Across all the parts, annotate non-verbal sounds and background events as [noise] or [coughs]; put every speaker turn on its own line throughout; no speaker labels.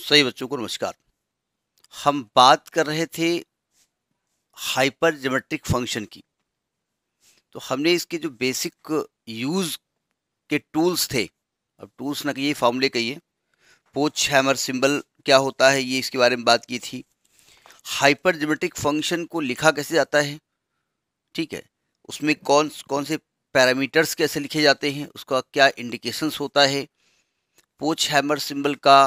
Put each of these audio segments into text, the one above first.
सही बच्चों को नमस्कार हम बात कर रहे थे हाइपर जोमेट्रिक फंक्शन की तो हमने इसके जो बेसिक यूज़ के टूल्स थे अब टूल्स ना कहिए फॉर्मूले कहिए पोच हैमर सिंबल क्या होता है ये इसके बारे में बात की थी हाइपर जोमेट्रिक फंक्शन को लिखा कैसे जाता है ठीक है उसमें कौन कौन से पैरामीटर्स कैसे लिखे जाते हैं उसका क्या इंडिकेशंस होता है पोच हैमर सिंबल का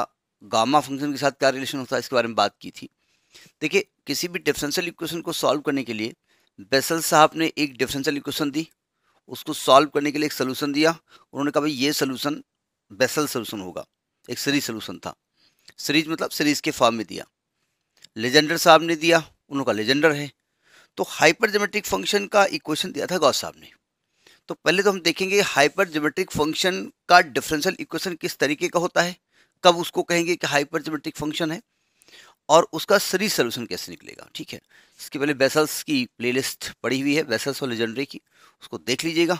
गामा फंक्शन के साथ क्या रिलेशन होता है इसके बारे में बात की थी देखिए किसी भी डिफरेंशियल इक्वेशन को सॉल्व करने के लिए बेसल साहब ने एक डिफरेंशियल इक्वेशन दी उसको सॉल्व करने के लिए एक सोल्यूशन दिया उन्होंने कहा भाई ये सोल्यूशन बेसल सोल्यूशन होगा एक सीरीज सोल्यूशन था सीरीज मतलब सीरीज के फॉर्म में दिया लेजेंडर साहब ने दिया उन्होंने कहा लेजेंडर है तो हाइपर जोमेट्रिक फंक्शन का इक्वेशन दिया था गौस साहब ने तो पहले तो हम देखेंगे हाइपर जोमेट्रिक फंक्शन का डिफरेंशियल इक्वेशन किस तरीके का होता है तब उसको कहेंगे कि हाइपरजमेटिक फंक्शन है और उसका सीरीज सोल्यूशन कैसे निकलेगा ठीक है इसके पहले बेसल्स की प्लेलिस्ट पड़ी हुई है बेसल्स और लेजेंडरी की उसको देख लीजिएगा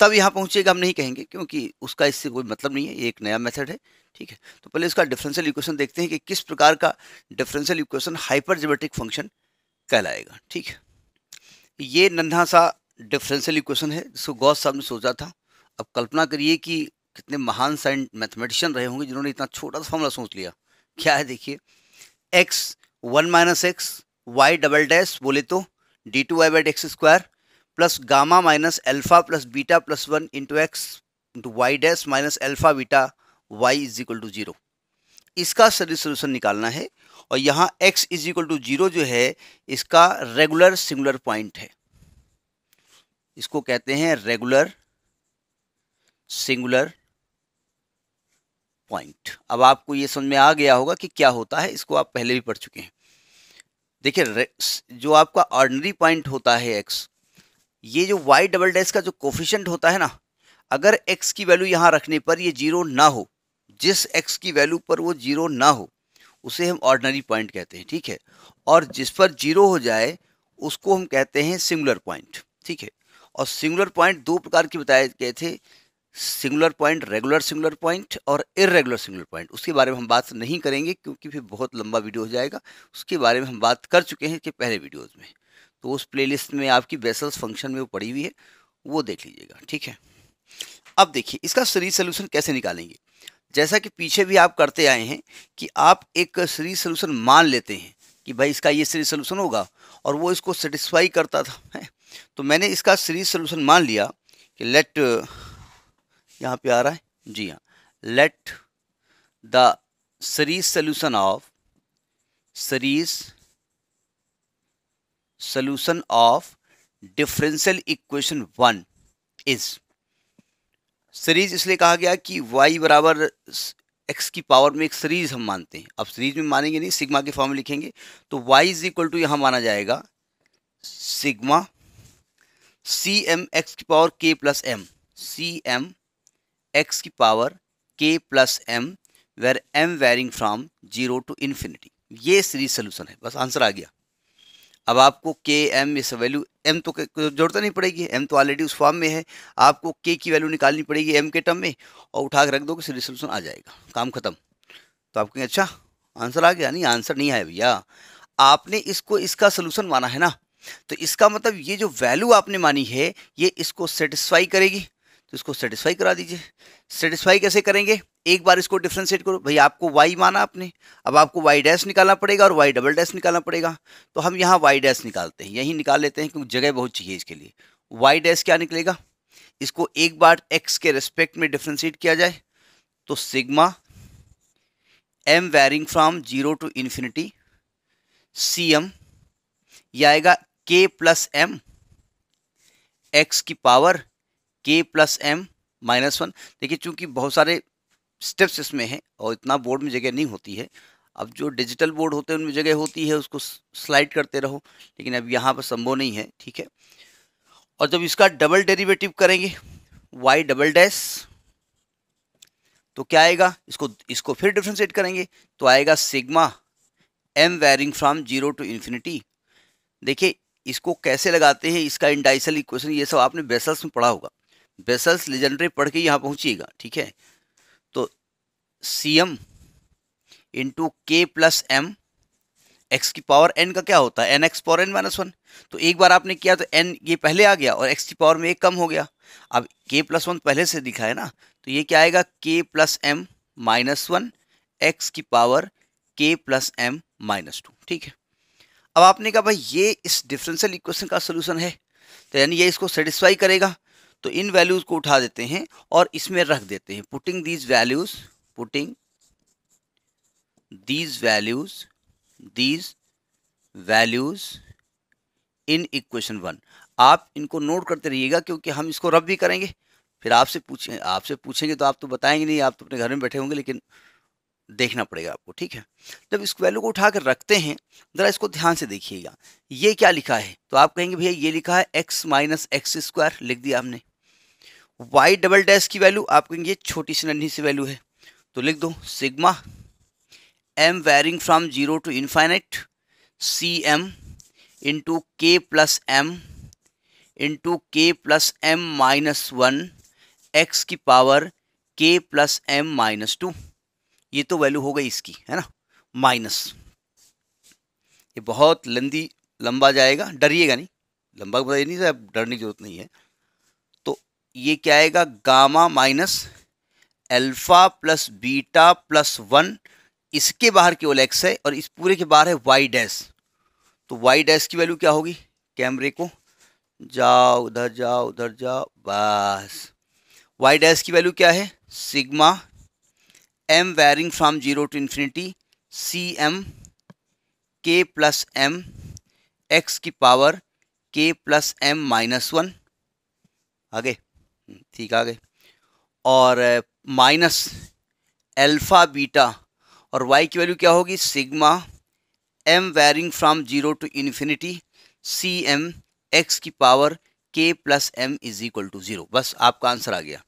तब यहाँ पहुँचेगा हम नहीं कहेंगे क्योंकि उसका इससे कोई मतलब नहीं है ये एक नया मेथड है ठीक है तो पहले इसका डिफरेंशियल इक्वेशन देखते हैं कि किस प्रकार का डिफरेंशियल इक्वेशन हाइपरजेमेटिक फंक्शन कहलाएगा ठीक है ये नन्हा सा डिफरेंशियल इक्वेशन है जिसको गौस साहब ने सोचा था अब कल्पना करिए कि कितने महान साइंट मैथमेटिशियन रहे होंगे जिन्होंने इतना छोटा सा फॉर्मूला सोच लिया क्या है देखिए X one minus X Y double dash बोले तो D two Y by X square plus gamma minus alpha plus beta plus one into X into Y dash minus alpha beta Y is equal to zero इसका सभी solution निकालना है और यहाँ x is equal to zero जो है इसका regular singular point है इसको कहते हैं रेगुलर सिंगुलर पॉइंट अब आपको ये समझ में आ गया होगा कि क्या होता है इसको आप पहले भी पढ़ चुके हैं देखिए जो आपका ऑर्डनरी पॉइंट होता है एक्स ये जो वाई डबल डैश का जो कोफिशेंट होता है ना अगर एक्स की वैल्यू यहाँ रखने पर ये जीरो ना हो जिस एक्स की वैल्यू पर वो जीरो ना हो उसे हम ऑर्डनरी पॉइंट कहते हैं ठीक है और जिस पर जीरो हो जाए उसको हम कहते हैं सिंगुलर पॉइंट ठीक है और सिंगुलर पॉइंट दो प्रकार के बताए गए थे singular point regular singular point और इरेगुलर सिंगुलर पॉइंट उसके बारे में हम बात नहीं करेंगे क्योंकि फिर बहुत लंबा वीडियो हो जाएगा उसके बारे में हम बात कर चुके हैं कि पहले वीडियोज़ में तो उस प्लेलिस्ट में आपकी बेसल्स फंक्शन में वो पड़ी हुई है वो देख लीजिएगा ठीक है अब देखिए इसका सीरीज सोल्यूशन कैसे निकालेंगे जैसा कि पीछे भी आप करते आए हैं कि आप एक सीरीज सोल्यूशन मान लेते हैं कि भाई इसका ये सीरीज सोल्यूशन होगा और वो इसको सेटिस्फाई करता था है तो मैंने इसका सीरीज सोल्यूशन मान लिया कि लेट यहाँ पे आ रहा है जी हाँ let the series solution of series solution of differential equation one is series इसलिए कहा गया कि वाई बराबर एक्स की पावर में एक सीरीज हम मानते हैं अब सीरीज में मानेंगे नहीं सिग्मा के फॉर्म में लिखेंगे तो वाई इज इक्वल टू यहाँ माना जाएगा सिग्मा सी एम एक्स की पावर के plus M C M x की पावर के plus M where M varying from zero to infinity ये सीरीज सोल्यूशन है बस आंसर आ गया अब आपको के एम सब वैल्यू एम तो जरूरत नहीं पड़ेगी एम तो ऑलरेडी उस फॉर्म में है आपको के की वैल्यू निकालनी पड़ेगी एम के टर्म में और उठा के रख दो सीरीज सोल्यूशन आ जाएगा काम खत्म तो आप कहेंगे अच्छा आंसर आ गया नहीं आंसर नहीं आया भैया आपने इसको इसका सोल्यूशन माना है ना तो इसका मतलब ये जो वैल्यू आपने मानी है ये इसको सेटिस्फाई करेगी तो इसको सेटिस्फाई करा दीजिए सेटिस्फाई कैसे करेंगे एक बार इसको डिफ्रेंशिएट करो भाई आपको वाई माना आपने अब आपको वाई डैश निकालना पड़ेगा और वाई डबल डैश निकालना पड़ेगा तो हम यहाँ वाई डैश निकालते हैं यहीं निकाल लेते हैं क्योंकि जगह बहुत चाहिए इसके लिए वाई डैश क्या निकलेगा इसको एक बार एक्स के रिस्पेक्ट में डिफ्रेंशिएट किया जाए तो sigma M varying from zero to infinity C M या आएगा के प्लस एम एक्स की पावर के प्लस एम माइनस वन देखिए चूँकि बहुत सारे स्टेप्स इसमें हैं और इतना बोर्ड में जगह नहीं होती है अब जो डिजिटल बोर्ड होते हैं उनमें जगह होती है उसको स्लाइड करते रहो लेकिन अब यहाँ पर संभव नहीं है ठीक है और जब इसका डबल डेरिवेटिव करेंगे वाई डबल डैश तो क्या आएगा इसको इसको फिर डिफ्रेंशिएट करेंगे तो आएगा sigma M varying from zero to infinity देखिए इसको कैसे लगाते हैं इसका इंडाइसल इक्वेशन ये सब आपने बेसल्स में पढ़ा होगा बेसल्स लेजेंडरी पढ़ के यहाँ पहुँचिएगा ठीक है तो सी एम इंटू के प्लस एम एक्स की पावर एन का क्या होता है N X power N minus one तो एक बार आपने किया तो एन ये पहले आ गया और एक्स की पावर में एक कम हो गया अब के प्लस वन पहले से दिखा है ना तो ये क्या आएगा के plus M minus one x की पावर के प्लस एम माइनस टू ठीक है अब आपने कहा भाई ये इस डिफरेंशियल इक्वेशन का सोल्यूशन है तो यानी ये इसको सेटिस्फाई करेगा तो इन वैल्यूज़ को उठा देते हैं और इसमें रख देते हैं putting these values putting these values these values in equation one आप इनको नोट करते रहिएगा क्योंकि हम इसको रब भी करेंगे फिर आपसे पूछें आपसे पूछेंगे तो आप तो बताएंगे नहीं आप तो अपने घर में बैठे होंगे लेकिन देखना पड़ेगा आपको ठीक है जब इस वैल्यू को उठा कर रखते हैं ज़रा इसको ध्यान से देखिएगा ये क्या लिखा है तो आप कहेंगे भैया ये लिखा है एक्स माइनस एक्स स्क्वायर लिख दिया हमने वाई डबल डैश की वैल्यू आप कहेंगे ये छोटी सी नन्ही सी वैल्यू है तो लिख दो sigma M varying from zero to infinite C M into के प्लस एम इंटू के plus M minus one x की पावर के प्लस एम माइनस टू ये तो वैल्यू हो गई इसकी है ना माइनस ये बहुत लंदी लंबा जाएगा डरिएगा नहीं लंबा बताइए नहीं सर डरने की जरूरत नहीं है ये क्या आएगा gamma minus alpha plus beta plus one इसके बाहर केवल एक्स है और इस पूरे के बाहर है वाई डैश तो वाई डैश की वैल्यू क्या होगी कैमरे को जाओ उधर जाओ उधर जाओ बस वाई डैश की वैल्यू क्या है sigma M varying from zero to infinity C m k plus M x की पावर के प्लस एम माइनस वन आगे ठीक आ गए और माइनस अल्फ़ा बीटा और वाई की वैल्यू क्या होगी sigma M varying from zero to infinity C M x की पावर के plus m is equal to zero बस आपका आंसर आ गया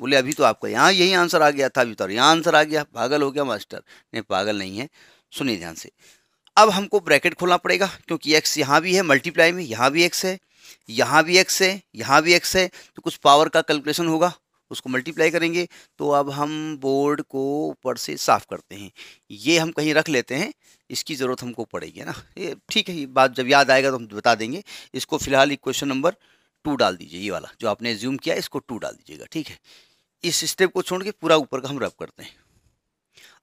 बोले अभी तो आपका यहाँ यही आंसर आ गया था अभी तो यहाँ आंसर आ गया पागल हो गया मास्टर नहीं पागल नहीं है सुनिए ध्यान से अब हमको ब्रैकेट खोलना पड़ेगा क्योंकि एक्स यहाँ भी है मल्टीप्लाई में यहाँ भी एक्स है यहाँ भी एक्स है यहाँ भी एक्स है तो कुछ पावर का कैलकुलेशन होगा उसको मल्टीप्लाई करेंगे तो अब हम बोर्ड को ऊपर से साफ़ करते हैं ये हम कहीं रख लेते हैं इसकी ज़रूरत हमको पड़ेगी ना ये ठीक है ये बात जब याद आएगा तो हम बता देंगे इसको फिलहाल इक्वेशन नंबर टू डाल दीजिए ये वाला जो आपने ज्यूम किया इसको टू डाल दीजिएगा ठीक है इस स्टेप को छोड़ के पूरा ऊपर का हम रब करते हैं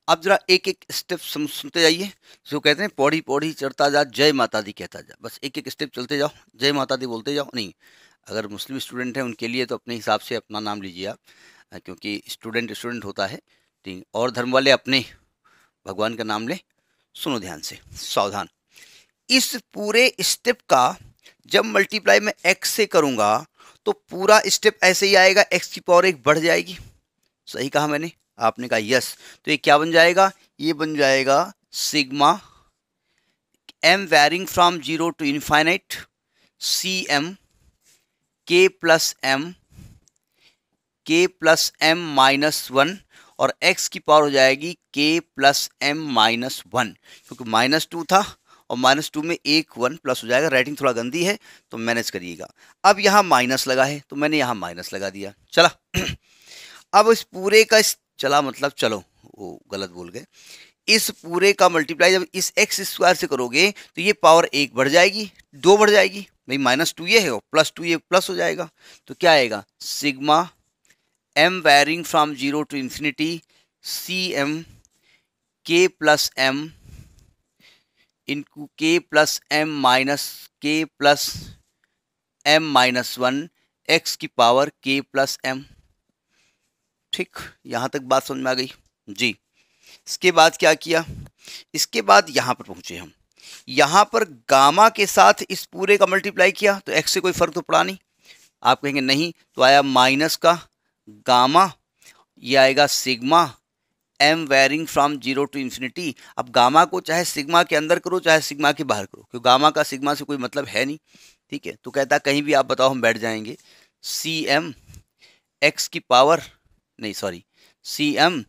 आप जरा एक एक स्टेप सुनते जाइए जो कहते हैं पौड़ी पौड़ी चढ़ता जा जय माता दी कहता जा बस एक एक स्टेप चलते जाओ जय माता दी बोलते जाओ नहीं अगर मुस्लिम स्टूडेंट हैं उनके लिए तो अपने हिसाब से अपना नाम लीजिए आप क्योंकि स्टूडेंट स्टूडेंट होता है ठीक तो और धर्म वाले अपने भगवान का नाम लें सुनो ध्यान से सावधान इस पूरे स्टेप का जब मल्टीप्लाई मैं एक्स से करूँगा तो पूरा स्टेप ऐसे ही आएगा एक्स की पावर एक बढ़ जाएगी सही कहा मैंने आपने कहा यस तो ये क्या बन जाएगा ये बन जाएगा sigma M varying from zero to infinite c m k plus m k plus M minus one और एक्स की पावर हो जाएगी k plus M minus one क्योंकि माइनस टू था और माइनस टू में एक वन प्लस हो जाएगा राइटिंग थोड़ा गंदी है तो मैनेज करिएगा अब यहाँ माइनस लगा है तो मैंने यहाँ माइनस लगा दिया चला [clears throat] अब इस पूरे का इस चला मतलब चलो वो गलत बोल गए इस पूरे का मल्टीप्लाई जब इस एक्स स्क्वायर से करोगे तो ये पावर एक बढ़ जाएगी दो बढ़ जाएगी भाई माइनस टू ये है और प्लस टू ये प्लस हो जाएगा तो क्या आएगा sigma m varying from zero to infinity C m k plus m into k plus M minus k plus M minus one x की पावर के प्लस एम ठीक यहाँ तक बात समझ में आ गई जी इसके बाद क्या किया इसके बाद यहाँ पर पहुँचे हम यहाँ पर गामा के साथ इस पूरे का मल्टीप्लाई किया तो एक्स से कोई फ़र्क तो पड़ा नहीं आप कहेंगे नहीं तो आया माइनस का गामा ये आएगा sigma M varying from zero to infinity अब गामा को चाहे सिग्मा के अंदर करो चाहे सिग्मा के बाहर करो क्योंकि गामा का सिग्मा से कोई मतलब है नहीं ठीक है तो कहता कहीं भी आप बताओ हम बैठ जाएंगे सी एम एक्स की पावर नहीं सॉरी सी एम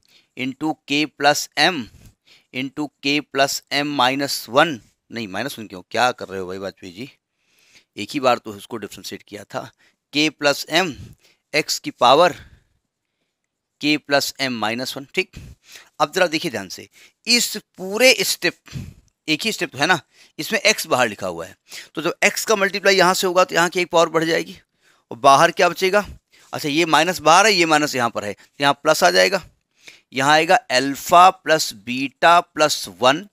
इंटू के प्लस एम इंटू के प्लस एम माइनस वन नहीं माइनस वन क्यों क्या कर रहे हो भाई वाजपेयी जी एक ही बार तो उसको डिफ्रेंशिएट किया था के प्लस एम एक्स की पावर के प्लस एम माइनस वन ठीक अब जरा देखिए ध्यान से इस पूरे स्टेप एक ही स्टेप है ना इसमें एक्स बाहर लिखा हुआ है तो जब एक्स का मल्टीप्लाई यहाँ से होगा तो यहाँ की एक पावर बढ़ जाएगी और बाहर क्या बचेगा अच्छा ये माइनस बाहर है ये माइनस यहाँ पर है तो यहाँ प्लस आ जाएगा यहाँ आएगा alpha plus beta plus one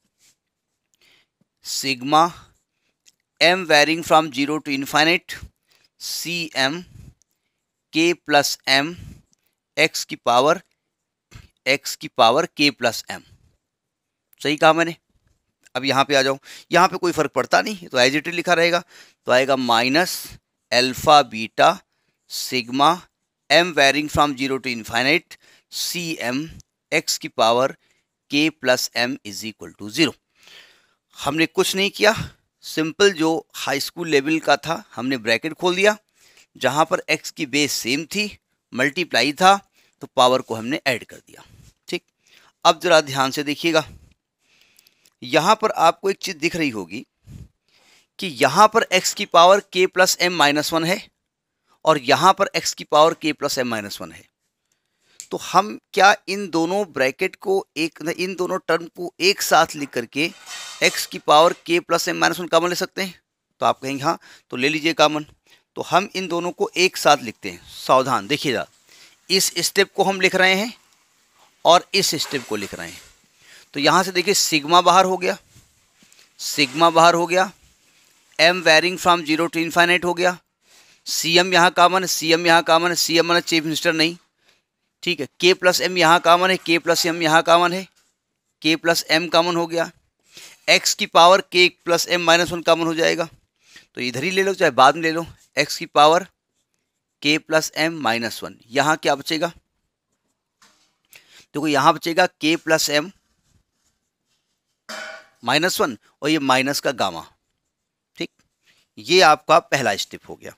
sigma M varying from zero to infinite c m k plus M x की पावर एक्स की पावर के प्लस एम सही कहा मैंने अब यहाँ पे आ जाओ यहाँ पे कोई फर्क पड़ता नहीं तो एज लिखा रहेगा तो आएगा minus alpha beta sigma M varying from zero to infinite c M x की पावर के plus m is equal to zero हमने कुछ नहीं किया सिंपल जो हाई स्कूल लेवल का था हमने ब्रैकेट खोल दिया जहाँ पर एक्स की बेस सेम थी मल्टीप्लाई था तो पावर को हमने ऐड कर दिया ठीक अब ज़रा ध्यान से देखिएगा यहाँ पर आपको एक चीज़ दिख रही होगी कि यहाँ पर x की power k plus M minus one है और यहाँ पर एक्स की पावर के प्लस एम माइनस वन है तो हम क्या इन दोनों ब्रैकेट को एक इन दोनों टर्म को एक साथ लिख करके एक्स की पावर के plus M minus one common ले सकते हैं तो आप कहेंगे हाँ तो ले लीजिए कामन तो हम इन दोनों को एक साथ लिखते हैं सावधान देखिएगा इस स्टेप को हम लिख रहे हैं और इस स्टेप को लिख रहे हैं तो यहाँ से देखिए सिग्मा बाहर हो गया सिग्मा बाहर हो गया m varying from zero to infinite हो गया सीएम यहाँ कॉमन है सीएम यहाँ कॉमन है सीएम माना चीफ मिनिस्टर नहीं ठीक है के प्लस एम यहाँ कॉमन है के प्लस एम यहाँ कॉमन है के प्लस एम कॉमन हो गया एक्स की पावर के plus M minus one common हो जाएगा तो इधर ही ले लो चाहे बाद में ले लो एक्स की पावर के प्लस एम माइनस वन यहाँ क्या बचेगा देखो तो यहाँ बचेगा k plus M minus one और ये माइनस का गामा ठीक ये आपका पहला स्टेप हो गया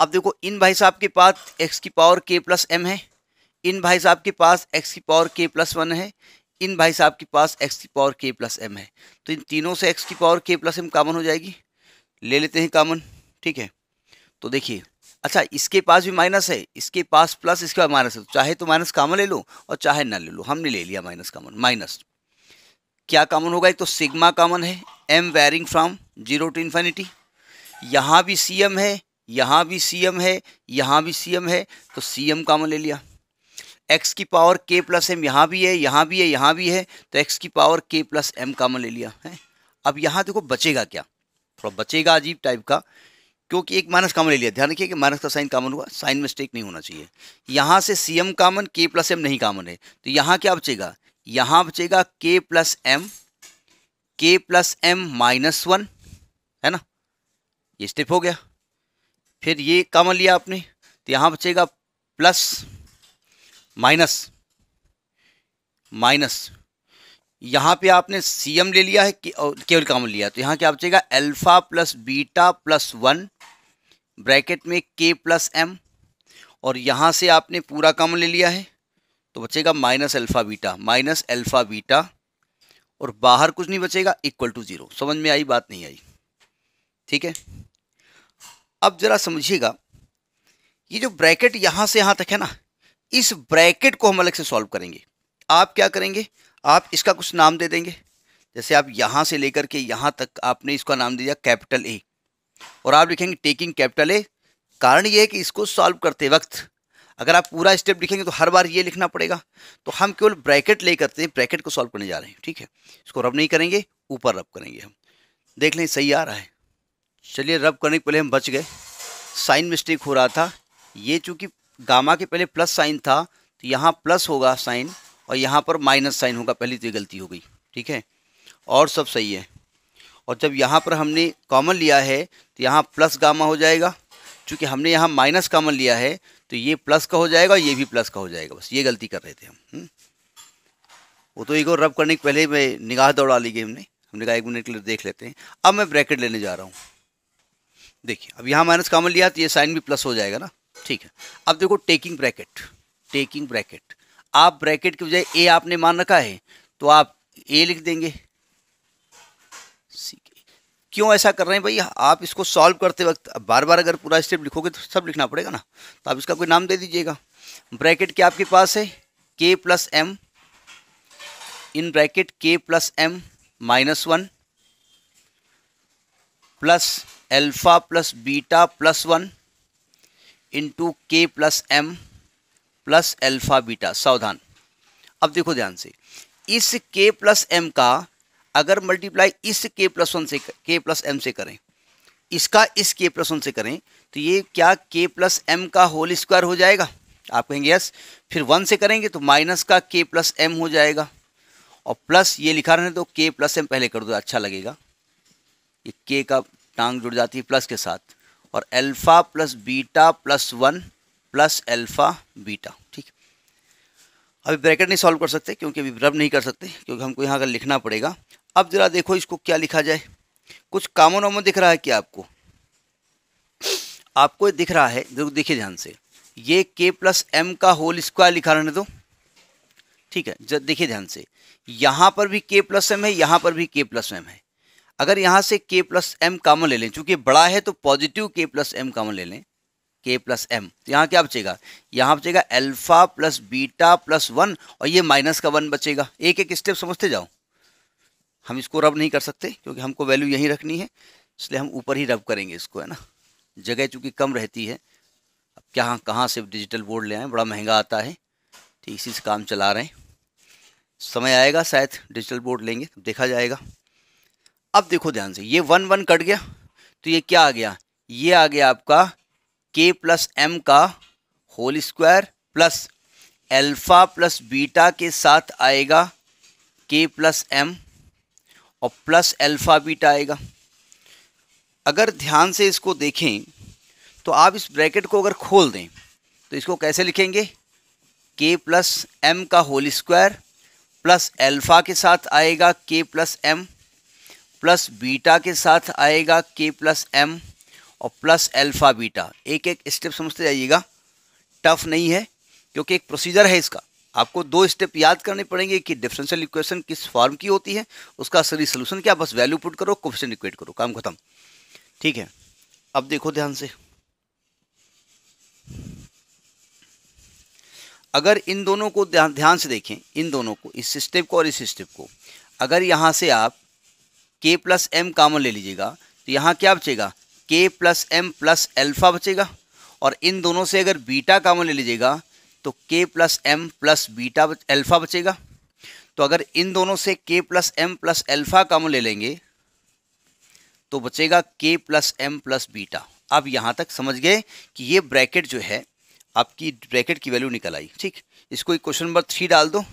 अब देखो इन भाई साहब के पास एक्स की पावर के प्लस एम है इन भाई साहब के पास एक्स की पावर के प्लस वन है इन भाई साहब के पास एक्स की पावर के प्लस एम है तो इन तीनों से एक्स की पावर के प्लस एम कामन हो जाएगी ले लेते हैं कामन ठीक है तो देखिए अच्छा इसके पास भी माइनस है इसके पास प्लस इसके पास माइनस है तो चाहे तो माइनस कामन ले लो और चाहे ना ले लो हमने ले लिया माइनस कामन माइनस क्या कामन होगा एक तो सिग्मा कामन है m varying from zero to infinity यहाँ भी सी एम है यहाँ भी सी एम है यहाँ भी सी एम है तो सी एम कामन ले लिया एक्स की पावर के प्लस एम यहाँ भी है यहाँ भी है यहाँ भी है तो एक्स की पावर के प्लस एम कामन ले लिया है अब यहाँ देखो बचेगा क्या थोड़ा बचेगा अजीब टाइप का क्योंकि एक माइनस कॉमन ले लिया ध्यान रखिए कि माइनस का साइन कामन हुआ साइन मिस्टेक नहीं होना चाहिए यहाँ से सी एम कामन के प्लस एम नहीं कॉमन है तो यहाँ क्या बचेगा यहाँ बचेगा k plus m k plus M minus one है ना ये स्टेप हो गया फिर ये कॉमन लिया आपने तो यहाँ बचेगा प्लस माइनस माइनस यहाँ पे आपने सी एम ले लिया है केवल कॉमन लिया तो यहाँ क्या बचेगा alpha plus beta plus one bracket में के प्लस एम और यहाँ से आपने पूरा कॉमन ले लिया है तो बचेगा minus alpha beta minus alpha beta और बाहर कुछ नहीं बचेगा इक्वल टू ज़ीरो समझ में आई बात नहीं आई ठीक है अब ज़रा समझिएगा ये जो ब्रैकेट यहां से यहाँ तक है ना इस ब्रैकेट को हम अलग से सॉल्व करेंगे आप क्या करेंगे आप इसका कुछ नाम दे देंगे जैसे आप यहां से लेकर के यहां तक आपने इसका नाम दिया कैपिटल ए और आप लिखेंगे टेकिंग कैपिटल ए कारण ये है कि इसको सॉल्व करते वक्त अगर आप पूरा स्टेप लिखेंगे तो हर बार ये लिखना पड़ेगा तो हम केवल ब्रैकेट ले करते हैं ब्रैकेट को सॉल्व करने जा रहे हैं ठीक है इसको रब नहीं करेंगे ऊपर रब करेंगे हम देख लें सही आ रहा है चलिए रब करने के पहले हम बच गए साइन मिस्टेक हो रहा था ये चूँकि गामा के पहले प्लस साइन था तो यहाँ प्लस होगा साइन और यहाँ पर माइनस साइन होगा पहली तो ये गलती हो गई ठीक है और सब सही है और जब यहाँ पर हमने कॉमन लिया है तो यहाँ प्लस गामा हो जाएगा चूँकि हमने यहाँ माइनस कॉमन लिया है तो ये प्लस का हो जाएगा और ये भी प्लस का हो जाएगा बस ये गलती कर रहे थे हम हम्म? वो तो एक और रब करने के पहले मैं निगाह दौड़ा ली गई हमने हमने कहा एक मिनट के लिए देख लेते हैं अब मैं ब्रैकेट लेने जा रहा हूँ देखिए अब यहाँ माइनस कॉमन लिया तो ये साइन भी प्लस हो जाएगा ना ठीक है अब देखो टेकिंग ब्रैकेट टेकिंग ब्रैकेट आप ब्रैकेट के बजाय ए आपने मान रखा है तो आप ए लिख देंगे क्यों ऐसा कर रहे हैं भाई आप इसको सॉल्व करते वक्त बार बार अगर पूरा स्टेप लिखोगे तो सब लिखना पड़ेगा ना तो आप इसका कोई नाम दे दीजिएगा ब्रैकेट क्या आपके पास है k plus m in bracket k plus M minus one plus alpha plus beta plus one into के plus m plus alpha beta सावधान अब देखो ध्यान से इस के प्लस एम का अगर मल्टीप्लाई इस के प्लस वन से के प्लस एम से करें इसका इस के प्लस वन से करें तो ये क्या के प्लस एम का होल स्क्वायर हो जाएगा आप कहेंगे यस फिर वन से करेंगे तो माइनस का के प्लस एम हो जाएगा और प्लस ये लिखा रहे तो के प्लस एम पहले कर दो अच्छा लगेगा ये के का टांग जुड़ जाती है प्लस के साथ और alpha plus beta plus one plus alpha beta ठीक अभी ब्रैकेट नहीं सॉल्व कर सकते क्योंकि अभी रब नहीं कर सकते क्योंकि हमको यहाँ का लिखना पड़ेगा अब ज़रा देखो इसको क्या लिखा जाए कुछ कामन वामन दिख रहा है क्या आपको आपको दिख रहा है देखिए ध्यान से ये के प्लस एम का होल स्क्वायर लिखा रहने दो ठीक है देखिए ध्यान से यहाँ पर भी के प्लस एम है यहाँ पर भी के प्लस एम है अगर यहाँ से के प्लस एम कामन ले लें चूंकि बड़ा है तो पॉजिटिव के प्लस एम कामन ले लें के प्लस एम तो यहाँ क्या बचेगा यहाँ बचेगा alpha plus beta plus one और ये माइनस का वन बचेगा एक एक स्टेप समझते जाओ हम इसको रब नहीं कर सकते क्योंकि हमको वैल्यू यहीं रखनी है इसलिए हम ऊपर ही रब करेंगे इसको है ना जगह चूँकि कम रहती है अब क्या कहाँ से डिजिटल बोर्ड ले आए बड़ा महंगा आता है ठीक इसी से काम चला रहे हैं समय आएगा शायद डिजिटल बोर्ड लेंगे देखा जाएगा अब देखो ध्यान से ये वन वन कट गया तो ये क्या आ गया ये आ गया आपका के प्लस एम का whole square plus alpha plus beta के साथ आएगा के प्लस एम और प्लस एल्फ़ा बीटा आएगा अगर ध्यान से इसको देखें तो आप इस ब्रैकेट को अगर खोल दें तो इसको कैसे लिखेंगे के प्लस एम का होल स्क्वायर प्लस एल्फ़ा के साथ आएगा के प्लस एम प्लस बीटा के साथ आएगा के प्लस एम और प्लस एल्फ़ा बीटा एक एक स्टेप समझते जाइएगा टफ नहीं है क्योंकि एक प्रोसीजर है इसका आपको दो स्टेप याद करने पड़ेंगे कि डिफरेंशियल इक्वेशन किस फॉर्म की होती है उसका सही सोल्यूशन क्या बस वैल्यू पुट करो क्वेश्चन इक्वेट करो काम खत्म ठीक है अब देखो ध्यान से अगर इन दोनों को ध्यान से देखें इन दोनों को इस स्टेप को और इस स्टेप को अगर यहाँ से आप के प्लस एम कामन ले लीजिएगा तो यहाँ क्या बचेगा k plus m plus alpha बचेगा और इन दोनों से अगर बीटा कामन ले लीजिएगा तो k plus m plus beta alpha बचेगा तो अगर इन दोनों से k plus m plus alpha common ले लेंगे तो बचेगा k plus m plus beta आप यहाँ तक समझ गए कि ये ब्रैकेट जो है आपकी ब्रैकेट की वैल्यू निकल आई ठीक इसको क्वेश्चन नंबर थ्री डाल दो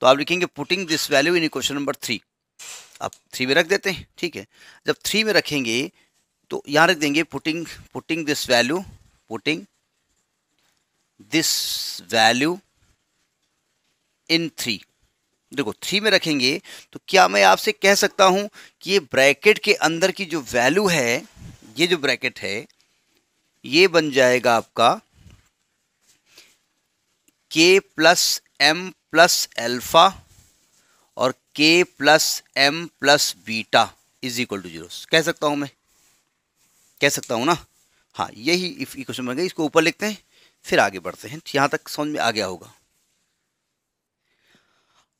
तो आप लिखेंगे putting this value in question number three अब थ्री में रख देते हैं ठीक है जब थ्री में रखेंगे तो यहाँ रख देंगे putting putting this value putting this value in three देखो थ्री में रखेंगे तो क्या मैं आपसे कह सकता हूँ कि ये ब्रैकेट के अंदर की जो वैल्यू है ये जो ब्रैकेट है ये बन जाएगा आपका k plus m plus alpha k plus m plus beta is equal to zero कह सकता हूँ मैं कह सकता हूँ ना हाँ यही इक्वेशन बन गई इसको ऊपर लिखते हैं फिर आगे बढ़ते हैं यहाँ तक समझ में आ गया होगा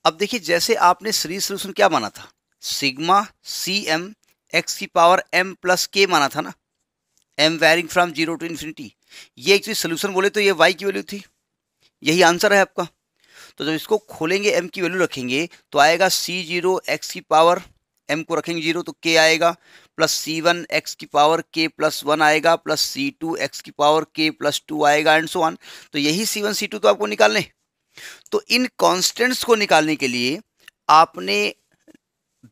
अब देखिए जैसे आपने सीरीज सोल्यूशन क्या माना था सिग्मा सी एम एक्स की पावर एम प्लस के माना था ना m varying from zero to infinity ये एक्चुअली सोल्यूशन बोले तो ये वाई की वैल्यू थी यही आंसर है आपका तो जब इसको खोलेंगे एम की वैल्यू रखेंगे तो आएगा सी जीरो एक्स की पावर एम को रखेंगे जीरो तो के आएगा प्लस सी वन एक्स की पावर के प्लस वन आएगा प्लस सी टू एक्स की पावर के प्लस टू आएगा एंड सो वन तो यही सी वन सी टू तो आपको निकालने तो इन कॉन्स्टेंट्स को निकालने के लिए आपने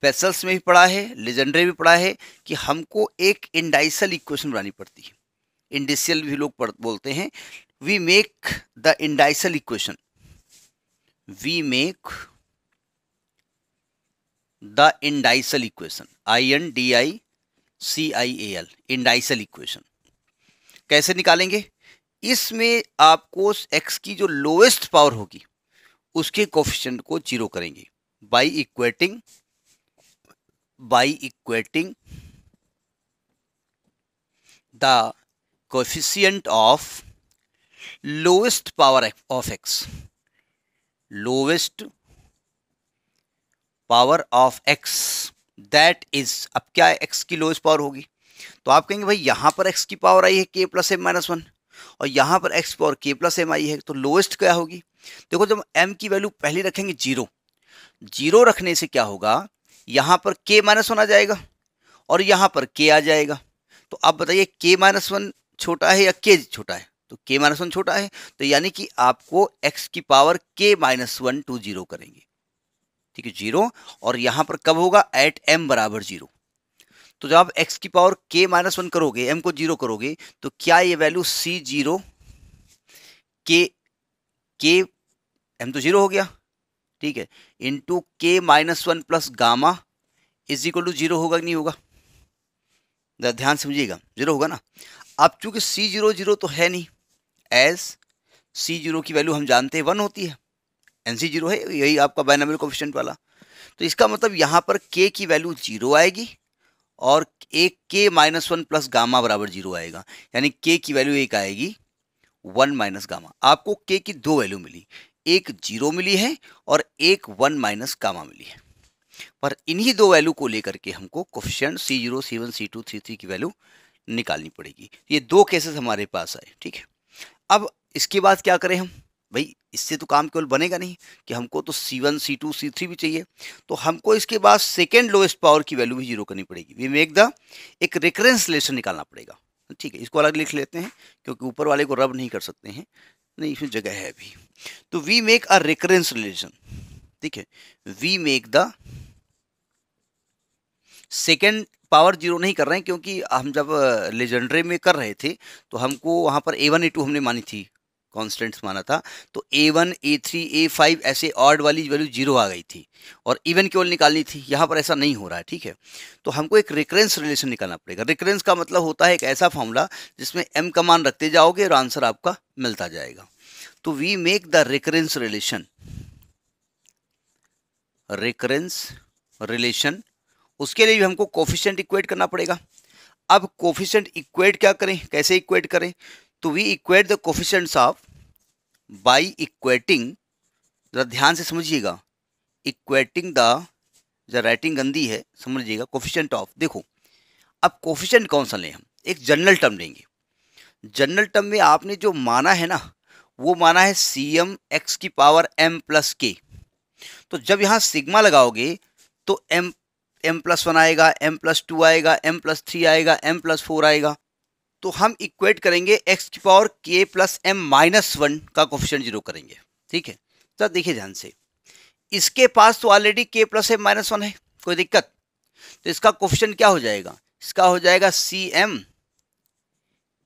बेसल्स में भी पढ़ा है लेजेंडरी भी पढ़ा है कि हमको एक इंडाइसल इक्वेशन बनानी पड़ती है इंडिसियल भी लोग बोलते हैं we make the indicial equation we make the indicial equation I N D I C I A L indicial equation कैसे निकालेंगे इसमें आपको एक्स की जो लोएस्ट पावर होगी उसके कोफिशेंट को जीरो करेंगे by equating by equating the coefficient of lowest power of x lowest power of x that is अब क्या है एक्स की लोएस्ट पावर होगी तो आप कहेंगे भाई यहाँ पर एक्स की पावर आई है k plus M minus one और यहाँ पर एक्स पावर के प्लस एम आई है तो लोएस्ट क्या होगी देखो जब एम की वैल्यू पहले रखेंगे जीरो जीरो रखने से क्या होगा यहाँ पर के माइनस वन आ जाएगा और यहाँ पर के आ जाएगा तो आप बताइए के माइनस वन छोटा है या के छोटा है तो के माइनस वन छोटा है तो यानी कि आपको एक्स की power k minus one two zero करेंगे ठीक है जीरो और यहां पर कब होगा एट एम बराबर जीरो तो जब आप एक्स की पावर के माइनस वन करोगे एम को जीरो करोगे तो क्या ये वैल्यू सी जीरो के के एम तो जीरो हो गया ठीक है into k minus one plus gamma is equal to zero होगा कि नहीं होगा ध्यान समझिएगा जीरो होगा ना अब चूंकि सी जीरो जीरो तो है नहीं एस सी जीरो की वैल्यू हम जानते हैं वन होती है एन सी जीरो है यही आपका बाइनमियल कोफिशेंट वाला तो इसका मतलब यहाँ पर के की वैल्यू जीरो आएगी और एक k minus one plus gamma बराबर जीरो आएगा यानी के की वैल्यू एक आएगी वन माइनस गामा आपको के की दो वैल्यू मिली एक जीरो मिली है और एक वन माइनस गामा मिली है पर इन्हीं दो वैल्यू को लेकर के हमको क्वेश्चन सी जीरो सी वन सी टू थ्री थ्री की वैल्यू निकालनी पड़ेगी ये दो केसेस हमारे पास आए ठीक है अब इसके बाद क्या करें हम भाई इससे तो काम केवल बनेगा नहीं कि हमको तो सी वन सी टू सी थ्री भी चाहिए तो हमको इसके बाद सेकेंड लोएस्ट पावर की वैल्यू भी जीरो करनी पड़ेगी वी मेक द एक रिकरेंस रिलेशन निकालना पड़ेगा ठीक है इसको अलग लिख लेते हैं क्योंकि ऊपर वाले को रब नहीं कर सकते हैं नहीं इसमें जगह है अभी तो we make a recurrence relation ठीक है we make the second power zero नहीं कर रहे हैं क्योंकि हम जब लेजेंडरी में कर रहे थे तो हमको वहाँ पर ए वन ए टू हमने मानी थी कॉन्स्टेंट्स माना था तो a one a three a five ऐसे ऑर्ड वाली वैल्यू जीरो आ गई थी और इवन केवल निकालनी थी यहाँ पर ऐसा नहीं हो रहा है ठीक है तो हमको एक रिकरेंस रिलेशन निकालना पड़ेगा रिकरेंस का मतलब होता है एक ऐसा फॉर्मूला जिसमें एम का मान रखते जाओगे और आंसर आपका मिलता जाएगा तो we make the recurrence relation recurrence relation उसके लिए भी हमको कोफिशेंट इक्वेट करना पड़ेगा अब कोफिशेंट इक्वेट क्या करें कैसे इक्वेट करें तो we equate the coefficients of by equating ज़रा ध्यान से समझिएगा इक्वेटिंग द जरा राइटिंग गंदी है समझिएगा कोफिशेंट ऑफ देखो अब कोफिशेंट कौन सा लें हम एक जनरल टर्म लेंगे जनरल टर्म में आपने जो माना है ना वो माना है सी एम एक्स की पावर एम प्लस के तो जब यहाँ सिग्मा लगाओगे तो एम एम प्लस वन आएगा एम प्लस टू आएगा एम प्लस थ्री आएगा एम प्लस फोर आएगा तो हम इक्वेट करेंगे एक्स की पावर के प्लस एम माइनस वन का कोफिशेंट जीरो करेंगे ठीक है तो देखिए ध्यान से इसके पास तो ऑलरेडी के प्लस एम माइनस वन है कोई दिक्कत तो इसका कोफिशेंट क्या हो जाएगा इसका हो जाएगा c m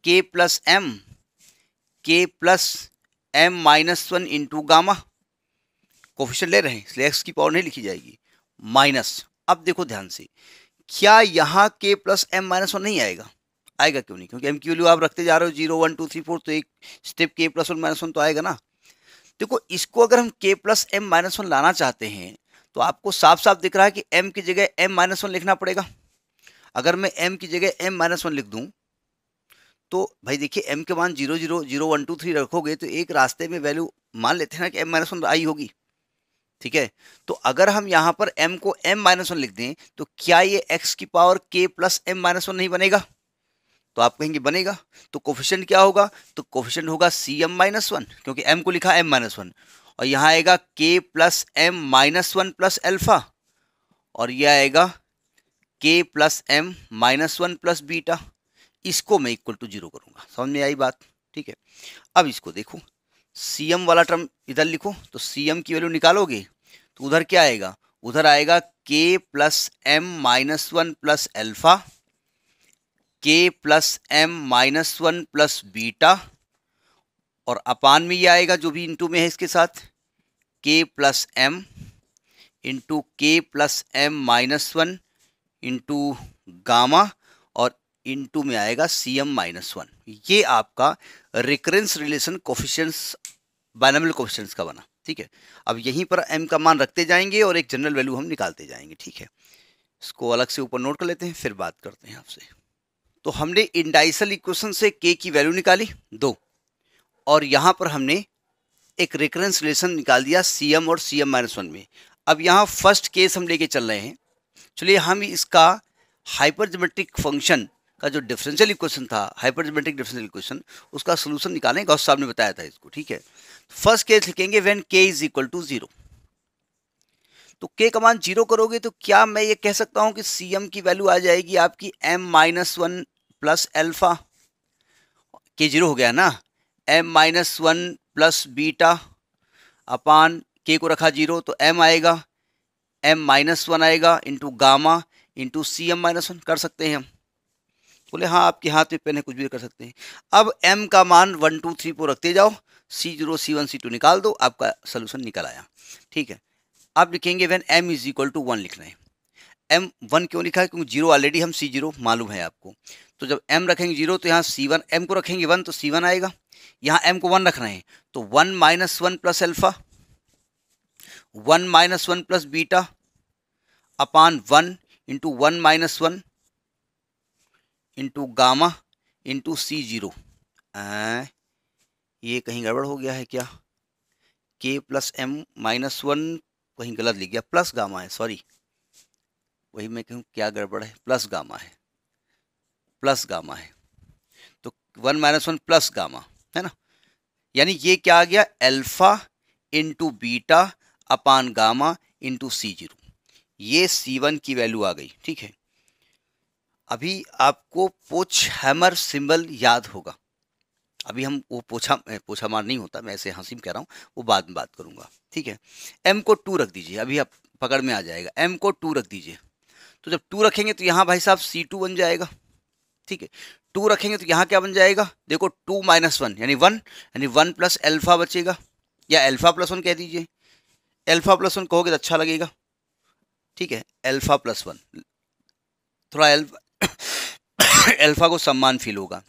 k plus m k plus M minus one into gamma coefficient ले रहे हैं इसलिए एक्स की पावर नहीं लिखी जाएगी माइनस अब देखो ध्यान से क्या यहाँ के प्लस एम माइनस वन नहीं आएगा आएगा क्यों नहीं क्योंकि एम की वैल्यू आप रखते जा रहे हो zero one two three four तो एक स्टेप के प्लस वन माइनस वन तो आएगा ना देखो इसको अगर हम के प्लस एम माइनस वन लाना चाहते हैं तो आपको साफ साफ दिख रहा है कि एम की जगह एम माइनस वन लिखना पड़ेगा अगर मैं एम की जगह एम माइनस वन लिख दूँ तो भाई देखिए एम के मान zero zero zero one two three रखोगे तो एक रास्ते में वैल्यू मान लेते हैं ना कि एम माइनस वन आई होगी ठीक है तो अगर हम यहां पर m को m माइनस वन लिख दें तो क्या ये x की power k plus M minus one नहीं बनेगा तो आप कहेंगे बनेगा तो कोफिशेंट क्या होगा तो कोफिशेंट होगा सी एम माइनस वन क्योंकि m को लिखा m माइनस वन और यहां आएगा k plus M minus one plus alpha और यह आएगा k plus M minus one plus beta इसको मैं इक्वल टू जीरो करूँगा समझ में आई बात ठीक है अब इसको देखो सी एम वाला टर्म इधर लिखो तो सी एम की वैल्यू निकालोगे तो उधर क्या आएगा उधर आएगा के plus M minus one plus alpha k plus M minus one plus beta और अपान में ये आएगा जो भी इंटू में है इसके साथ के प्लस एम इंटू के plus M minus one into gamma और इंटू में आएगा सी एम माइनस वन ये आपका recurrence relation coefficients binomial coefficients का बना ठीक है अब यहीं पर एम का मान रखते जाएंगे और एक जनरल वैल्यू हम निकालते जाएंगे ठीक है इसको अलग से ऊपर नोट कर लेते हैं फिर बात करते हैं आपसे तो हमने इंडाइसल इक्वेशन से के की वैल्यू निकाली दो और यहाँ पर हमने एक रिकरेंस रिलेशन निकाल दिया सी एम और सी एम माइनस वन में अब यहाँ फर्स्ट केस हम लेके चल रहे हैं चलिए हम इसका हाइपरजमेट्रिक फंक्शन का जो डिफरेंशियल इक्वेशन था हाइपरजमेट्रिक डिफरेंशियल इक्वेशन उसका सोल्यूशन निकालें गौस साहब ने बताया था इसको ठीक है फर्स्ट केस लिखेंगे when k is equal to zero तो के का मान जीरो करोगे तो क्या मैं ये कह सकता हूं कि एम की वैल्यू आ जाएगी आपकी M minus one plus alpha के जीरो हो गया ना M minus one plus beta upon K को रखा जीरो तो एम आएगा एम माइनस वन आएगा into gamma into C M minus one कर सकते हैं हम बोले हाँ आपके हाथ में पेन है कुछ भी कर सकते हैं अब एम का मान वन टू थ्री फोर रखते जाओ सी जीरो सी वन सी टू निकाल दो आपका सोल्यूशन निकल आया ठीक है आप लिखेंगे when M is equal to one लिखना है एम वन क्यों लिखा है क्योंकि जीरो ऑलरेडी हम सी जीरो मालूम है आपको तो जब एम रखेंगे जीरो तो यहाँ सी वन एम को रखेंगे वन तो सी वन आएगा यहाँ एम को वन रखना है तो one minus one plus alpha one minus one plus beta upon one into one minus one into gamma into C zero ये कहीं गड़बड़ हो गया है क्या k plus M minus one कहीं गलत लिख गया प्लस गामा है सॉरी वही मैं कहूँ क्या गड़बड़ है प्लस गामा है प्लस गामा है तो one minus one plus gamma है ना यानी ये क्या आ गया alpha into beta upon gamma into C zero ये सी वन की वैल्यू आ गई ठीक है अभी आपको पोच हैमर सिंबल याद होगा अभी हम वो पोछा पोछा मार नहीं होता मैं ऐसे हंसी में कह रहा हूँ वो बाद में बात करूँगा ठीक है एम को टू रख दीजिए अभी आप पकड़ में आ जाएगा एम को टू रख दीजिए तो जब टू रखेंगे तो यहाँ भाई साहब सी टू बन जाएगा ठीक है टू रखेंगे तो यहाँ क्या बन जाएगा देखो टू माइनस वन यानी वन यानी वन प्लस एल्फ़ा बचेगा या एल्फ़ा प्लस वन कह दीजिए एल्फ़ा प्लस वन कहोगे तो अच्छा लगेगा ठीक है एल्फ़ा प्लस वन थोड़ा एल्फा एल्फ़ा [coughs] को सम्मान फील होगा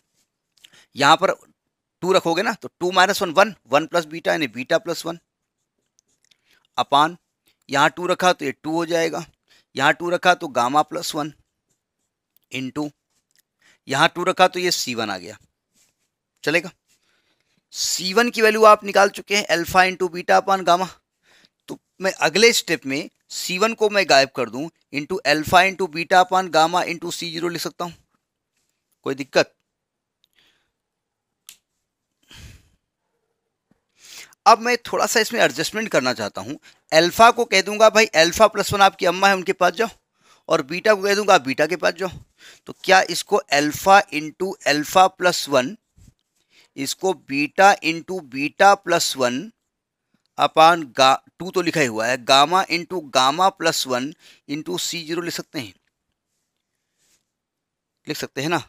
यहाँ पर टू रखोगे ना तो two minus one one one plus beta यानी बीटा प्लस वन अपान यहाँ टू रखा तो ये टू हो जाएगा यहाँ टू रखा तो gamma plus one into यहाँ टू रखा तो ये सी वन आ गया चलेगा सी वन की वैल्यू आप निकाल चुके हैं alpha into beta upon gamma तो मैं अगले स्टेप में सी वन को मैं गायब कर दूं into alpha into beta upon gamma into C zero लिख सकता हूँ कोई दिक्कत अब मैं थोड़ा सा इसमें एडजस्टमेंट करना चाहता हूँ एल्फा को कह दूंगा भाई एल्फा प्लस वन आपकी अम्मा है उनके पास जाओ और बीटा को कह दूंगा आप बीटा के पास जाओ तो क्या इसको alpha into alpha plus one इसको beta into beta plus one upon गा टू तो लिखा ही हुआ है gamma into gamma plus one into C zero लिख सकते हैं लिख सकते हैं ना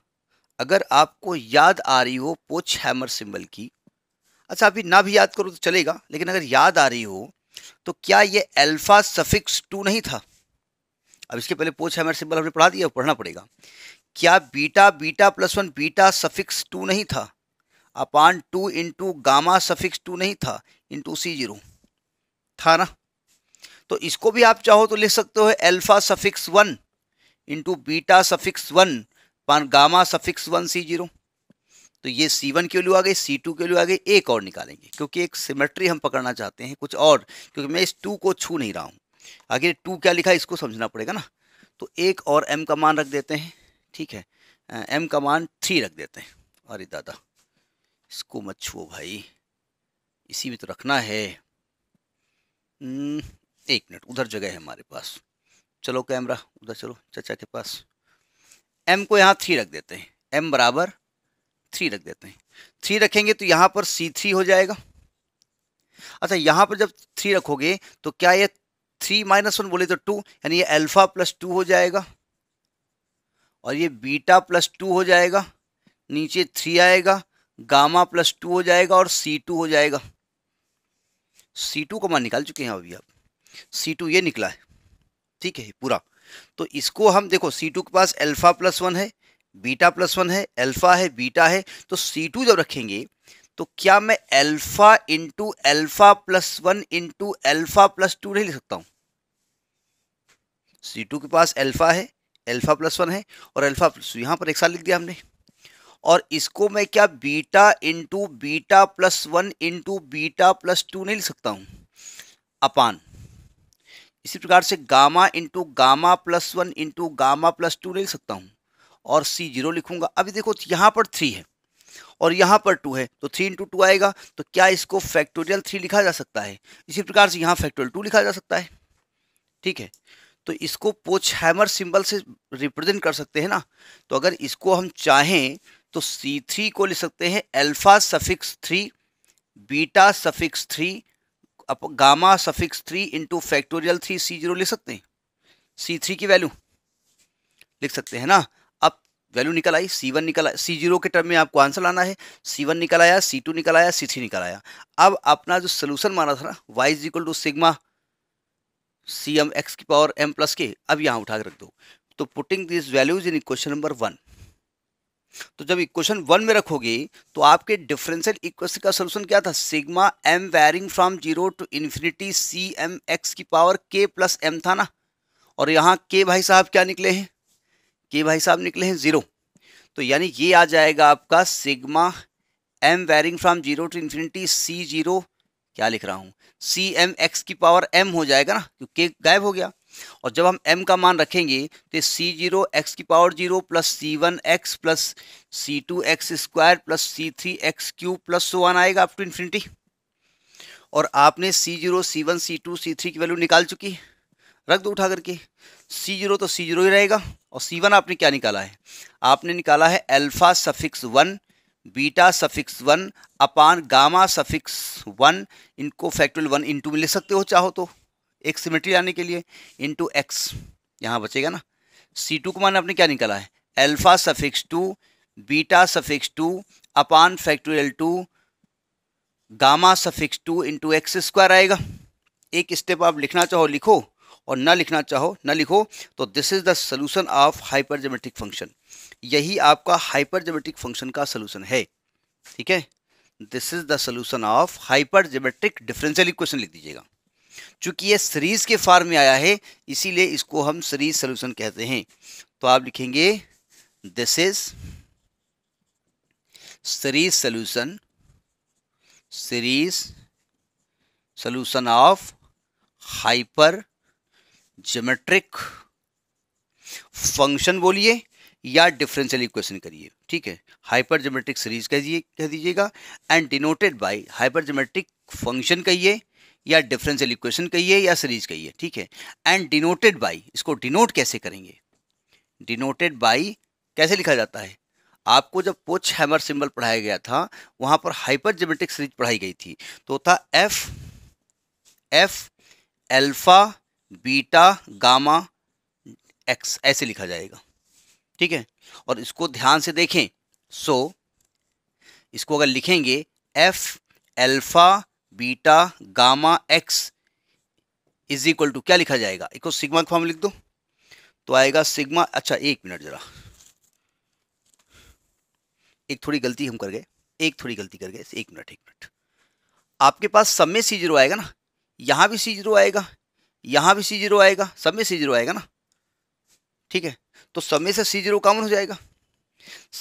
अगर आपको याद आ रही हो पोच हैमर सिंबल की अच्छा अभी ना भी याद करो तो चलेगा लेकिन अगर याद आ रही हो तो क्या ये अल्फा सफिक्स टू नहीं था अब इसके पहले पोच हैमर सिंबल हमने पढ़ा दिया पढ़ना पड़ेगा क्या beta beta plus one beta suffix two नहीं था upon two into gamma suffix two नहीं था इंटू सी जीरो था ना तो इसको भी आप चाहो तो लिख सकते हो alpha suffix one into beta suffix one upon gamma suffix one C zero तो ये सी वन के वैल्यू आ गई सी टू के वैल्यू आ गई एक और निकालेंगे क्योंकि एक सिमेट्री हम पकड़ना चाहते हैं कुछ और क्योंकि मैं इस टू को छू नहीं रहा हूँ आखिर टू क्या लिखा है इसको समझना पड़ेगा ना तो एक और एम का मान रख देते हैं ठीक है एम का मान थ्री रख देते हैं अरे दादा इसको मत छुओ भाई इसी में तो रखना है हम्म, एक मिनट उधर जगह है हमारे पास चलो कैमरा उधर चलो चचा के पास एम को यहाँ थ्री रख देते हैं एम बराबर थ्री रख देते हैं थ्री रखेंगे तो यहां पर सी थ्री हो जाएगा अच्छा यहां पर जब थ्री रखोगे तो क्या ये थ्री माइनस वन बोले तो टू यानी ये अल्फा प्लस टू हो जाएगा और ये बीटा प्लस टू हो जाएगा नीचे थ्री आएगा गामा प्लस टू हो जाएगा और सी टू हो जाएगा सी टू को मान निकाल चुके हैं अभी आप सी टू ये निकला है ठीक है पूरा तो इसको हम देखो सी टू के पास अल्फा प्लस वन है बीटा प्लस वन है अल्फा है बीटा है तो सी टू जब रखेंगे तो क्या मैं alpha into alpha plus one into alpha plus two नहीं लिख सकता हूँ सी टू के पास अल्फा है अल्फा प्लस वन है और अल्फा प्लस तो यहाँ पर एक साल लिख दिया हमने और इसको मैं क्या beta into beta plus one into beta plus two नहीं लिख सकता हूँ अपान इसी प्रकार से gamma into gamma plus one into gamma plus two नहीं लिख सकता हूँ और सी जीरो लिखूंगा अभी देखो यहाँ पर थ्री है और यहाँ पर टू है तो थ्री इंटू टू आएगा तो क्या इसको फैक्टोरियल थ्री लिखा जा सकता है इसी प्रकार से यहाँ फैक्टोरियल टू लिखा जा सकता है ठीक है तो इसको पोच हैमर सिंबल से रिप्रेजेंट कर सकते हैं ना तो अगर इसको हम चाहें तो सी थ्री को लिख सकते हैं alpha suffix three beta suffix three gamma suffix three into factorial three C zero लिख सकते हैं सी थ्री की वैल्यू लिख सकते हैं ना वैल्यू निकल आई सी वन निकल आया सी जीरो के टर्म में आपको आंसर लाना है सी वन निकल आया सी टू निकल आया सी थ्री निकल आया अब अपना जो सोल्यूशन माना था ना Y is equal to sigma C M x की पावर एम प्लस के अब यहाँ उठा के रख दो तो putting this values in equation number one तो जब इक्वेशन वन में रखोगे तो आपके डिफरेंशियल इक्वेशन का सोल्यूशन क्या था sigma M varying from zero to infinity C M x की पावर के प्लस एम था ना और यहाँ के भाई साहब क्या निकले हैं के भाई साहब निकले हैं ज़ीरो तो यानी ये आ जाएगा आपका sigma M varying from zero to infinity C zero क्या लिख रहा हूँ सी एम एक्स की पावर एम हो जाएगा ना क्योंकि गायब हो गया और जब हम m का मान रखेंगे तो सी जीरो एक्स की power zero plus C one X plus C two X square plus C three X cube plus so on आएगा अप टू इन्फिनिटी और आपने सी जीरो सी वन सी टू सी थ्री की value निकाल चुकी है रख दो उठा करके सी जीरो तो सी जीरो ही रहेगा और सी वन आपने क्या निकाला है आपने निकाला है alpha suffix one beta suffix one upon gamma suffix one इनको फैक्टोरियल वन इंटू में ले सकते हो चाहो तो एक सिमेट्री लाने के लिए इंटू एक्स यहाँ बचेगा ना सी टू को मान आपने क्या निकाला है alpha suffix two beta suffix two upon factorial two gamma suffix two into X square आएगा एक स्टेप आप लिखना चाहो लिखो और ना लिखना चाहो ना लिखो तो this is the solution of hypergeometric function यही आपका हाइपर जोमेट्रिक फंक्शन का सोल्यूशन है ठीक है this is the solution of hypergeometric differential equation लिख दीजिएगा चूंकि ये सीरीज के फॉर्म में आया है इसीलिए इसको हम सीरीज सोल्यूशन कहते हैं तो आप लिखेंगे this is series solution series solution of hypergeometric function बोलिए या डिफरेंशियल इक्वेशन करिए ठीक है हाइपर जोमेट्रिक सीरीज कहिए कह दीजिएगा and denoted by hypergeometric function कहिए या डिफरेंशियल इक्वेशन कहिए या सीरीज कहिए ठीक है एंड डिनोटेड बाय इसको डिनोट कैसे करेंगे डिनोटेड बाय कैसे लिखा जाता है आपको जब पोच हैमर सिंबल पढ़ाया गया था वहां पर हाइपर जोमेट्रिक सीरीज पढ़ाई गई थी तो था F F alpha beta gamma X ऐसे लिखा जाएगा ठीक है और इसको ध्यान से देखें सो so, इसको अगर लिखेंगे F alpha beta gamma X is equal to क्या लिखा जाएगा इसको सिग्मा फॉर्म लिख दो तो आएगा सिग्मा अच्छा एक मिनट ज़रा एक थोड़ी गलती हम कर गए एक थोड़ी गलती कर गए एक मिनट एक मिनट आपके पास सब में सी जीरो आएगा ना यहां भी सी जीरो आएगा यहाँ भी सी जीरो आएगा सब में सी जीरो आएगा ना ठीक है तो सब में से सी जीरो कामन हो जाएगा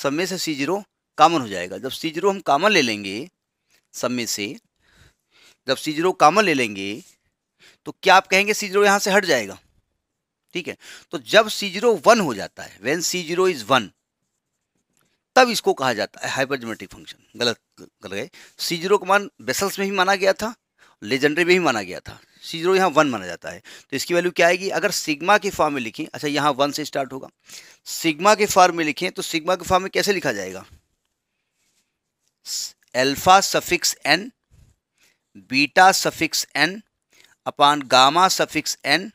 सब में से सी जीरो कामन हो जाएगा जब सी जीरो हम कामन ले लेंगे सब में से जब सी जीरो कामन ले लेंगे तो क्या आप कहेंगे सी जीरो यहाँ से हट जाएगा ठीक है तो जब सी जीरो वन हो जाता है when C zero is one तब इसको कहा जाता है हाइपरजोमेट्रिक फंक्शन गलत गलत गए सी जीरो का मान बेसल्स में भी माना गया था लेजेंडरी में भी माना गया था सी जीरो यहाँ वन माना जाता है तो इसकी वैल्यू क्या आएगी अगर सिग्मा के फॉर्म में लिखें अच्छा यहाँ वन से स्टार्ट होगा सिग्मा के फॉर्म में लिखें तो सिग्मा के फॉर्म में कैसे लिखा जाएगा alpha suffix N beta suffix N upon gamma suffix N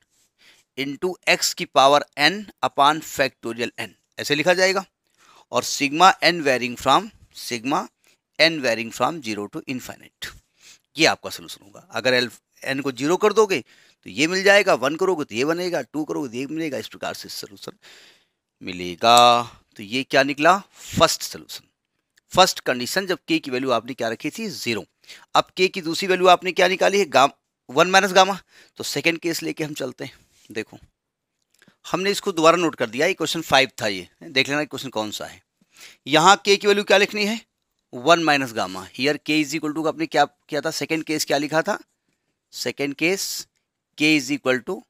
into X की power N upon factorial N ऐसे लिखा जाएगा और sigma N varying from sigma N varying from zero to infinite ये आपका सलूशन होगा अगर एल्फ एन को जीरो कर दोगे तो ये मिल जाएगा वन करोगे तो ये बनेगा टू करोगे तो ये मिलेगा इस प्रकार से सोलूशन मिलेगा तो ये क्या निकला फर्स्ट सोलूशन फर्स्ट कंडीशन जब के की वैल्यू आपने क्या रखी थी जीरो अब के की दूसरी वैल्यू आपने क्या निकाली है वन माइनस गामा तो सेकेंड केस लेके हम चलते हैं देखो हमने इसको दोबारा नोट कर दिया ये क्वेश्चन फाइव था ये देख लेना क्वेश्चन कौन सा है यहाँ के की वैल्यू क्या लिखनी है one minus gamma here K is equal to का आपने क्या किया था सेकेंड केस क्या लिखा था second case K is equal to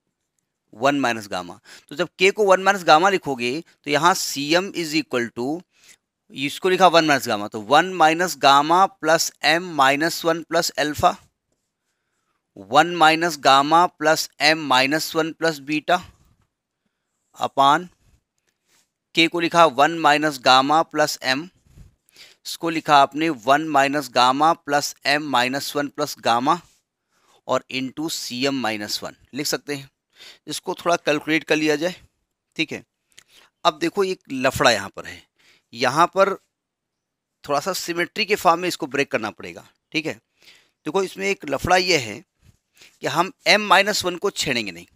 one minus gamma तो जब के को वन माइनस गामा लिखोगे तो यहाँ C M is equal to इसको लिखा वन माइनस गामा तो one minus gamma plus M minus one plus alpha one minus gamma plus M minus one plus beta upon K को लिखा one minus gamma plus M इसको लिखा आपने one minus gamma plus M minus one plus gamma और into C M minus one लिख सकते हैं इसको थोड़ा कैलकुलेट कर लिया जाए ठीक है अब देखो एक लफड़ा यहाँ पर है यहाँ पर थोड़ा सा सिमेट्री के फॉर्म में इसको ब्रेक करना पड़ेगा ठीक है देखो इसमें एक लफड़ा ये है कि हम m माइनस वन को छेड़ेंगे नहीं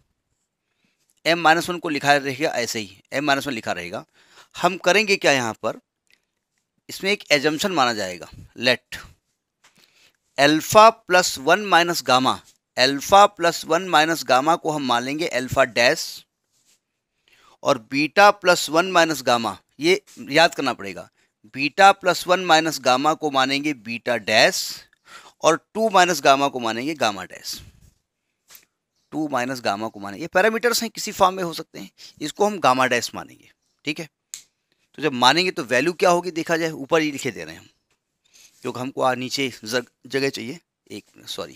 m माइनस वन को लिखा रहेगा ऐसे ही m माइनस वन लिखा रहेगा हम करेंगे क्या यहाँ पर इसमें एक एजम्पन माना जाएगा let alpha plus one minus gamma alpha plus one minus gamma को हम मान लेंगे अल्फ़ा डैश और beta plus one minus gamma ये याद करना पड़ेगा beta plus one minus gamma को मानेंगे बीटा डैश और टू माइनस गामा को मानेंगे gamma dash two minus gamma को मानेंगे पैरामीटर्स हैं किसी फॉर्म में हो सकते हैं इसको हम गामा डैश मानेंगे ठीक है तो जब मानेंगे तो वैल्यू क्या होगी देखा जाए ऊपर ही लिखे दे रहे हैं हम क्योंकि हमको नीचे जगह चाहिए एक मिनट सॉरी